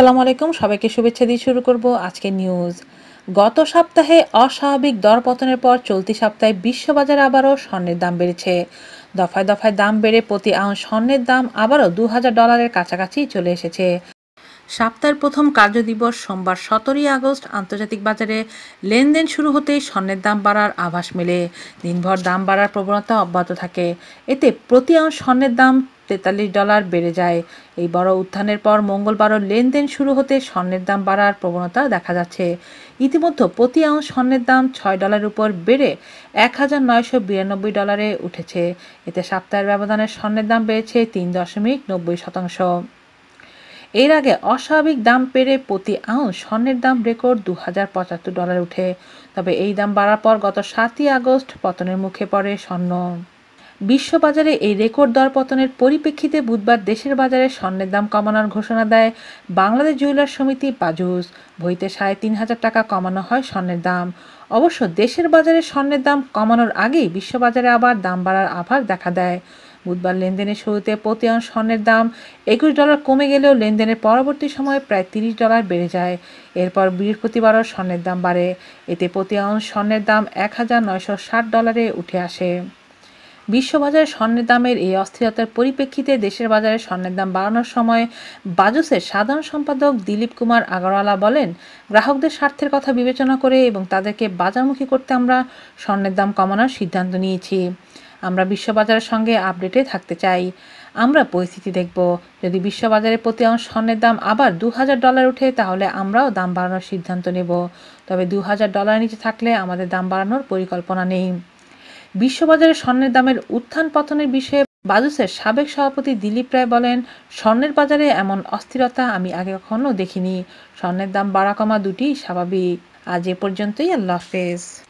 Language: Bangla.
আসসালামু আলাইকুম সবাইকে শুভেচ্ছা দিয়ে শুরু করব আজকে নিউজ গত সপ্তাহে অস্বাভাবিক দরপতনের পর চলতি সপ্তাহে বিশ্ববাজারে আবারও স্বর্ণের দাম বেড়েছে দফায় দফায় দাম বেড়ে প্রতি আউন স্বর্ণের দাম আবারও দু ডলারের কাছাকাছি চলে এসেছে সপ্তাহের প্রথম কার্যদিবস সোমবার সতেরোই আগস্ট আন্তর্জাতিক বাজারে লেনদেন শুরু হতেই স্বর্ণের দাম বাড়ার আভাস মেলে দিনভর দাম বাড়ার প্রবণতা অব্যাহত থাকে এতে প্রতি আউন স্বর্ণের দাম তেতাল্লিশ ডলার বেড়ে যায় এই বড় উত্থানের পর মঙ্গলবারও লেনদেন শুরু হতে স্বর্ণের দাম বাড়ার প্রবণতা দেখা যাচ্ছে ইতিমধ্যে প্রতি আউন্স স্বর্ণের দাম ছয় ডলার উপর বেড়ে এক হাজার নয়শো বিরানব্বই ডলারে উঠেছে এতে সাপ্তাহের ব্যবধানে স্বর্ণের দাম বেড়েছে তিন দশমিক নব্বই শতাংশ এর আগে অস্বাভাবিক দাম পেরে প্রতি আউন্স স্বর্ণের দাম রেকর্ড দু হাজার পঁচাত্তর ডলার উঠে তবে এই দাম বাড়ার পর গত সাতই আগস্ট পতনের মুখে পড়ে স্বর্ণ বিশ্ববাজারে এই রেকর্ড দরপতনের পরিপ্রেক্ষিতে বুধবার দেশের বাজারে স্বর্ণের দাম কমানোর ঘোষণা দেয় বাংলাদেশ জুয়েলার সমিতি বাজুস বইতে সাড়ে তিন হাজার টাকা কমানো হয় স্বর্ণের দাম অবশ্য দেশের বাজারে স্বর্ণের দাম কমানোর আগেই বিশ্ববাজারে আবার দাম বাড়ার আভার দেখা দেয় বুধবার লেনদেনের শুরুতে প্রতি অন স্বর্ণের দাম একুশ ডলার কমে গেলেও লেনদেনের পরবর্তী সময়ে প্রায় তিরিশ ডলার বেড়ে যায় এরপর বৃহস্পতিবারও স্বর্ণের দাম বাড়ে এতে প্রতি অন স্বর্ণের দাম এক হাজার নয়শো ষাট ডলারে উঠে আসে বিশ্ববাজারে স্বর্ণের দামের এই অস্থিরতার পরিপ্রেক্ষিতে দেশের বাজারে স্বর্ণের দাম বাড়ানোর সময় বাজুসের সাধারণ সম্পাদক দিলীপ কুমার আগরওয়ালা বলেন গ্রাহকদের স্বার্থের কথা বিবেচনা করে এবং তাদেরকে বাজারমুখী করতে আমরা স্বর্ণের দাম কমানোর সিদ্ধান্ত নিয়েছি আমরা বিশ্ববাজারের সঙ্গে আপডেটে থাকতে চাই আমরা পরিস্থিতি দেখব যদি বিশ্ববাজারে প্রতি অংশ স্বর্ণের দাম আবার দু হাজার ডলার ওঠে তাহলে আমরাও দাম বাড়ানোর সিদ্ধান্ত নেব তবে দু হাজার ডলার নিচে থাকলে আমাদের দাম বাড়ানোর পরিকল্পনা নেই বিশ্ববাজারে স্বর্ণের দামের উত্থান পতনের বিষয়ে বাদুসের সাবেক সভাপতি দিলীপ রায় বলেন স্বর্ণের বাজারে এমন অস্থিরতা আমি আগে কখনো দেখিনি স্বর্ণের দাম বাড়া কমা দুটি স্বাভাবিক আজ এ পর্যন্তই আল্লাহ হাফেজ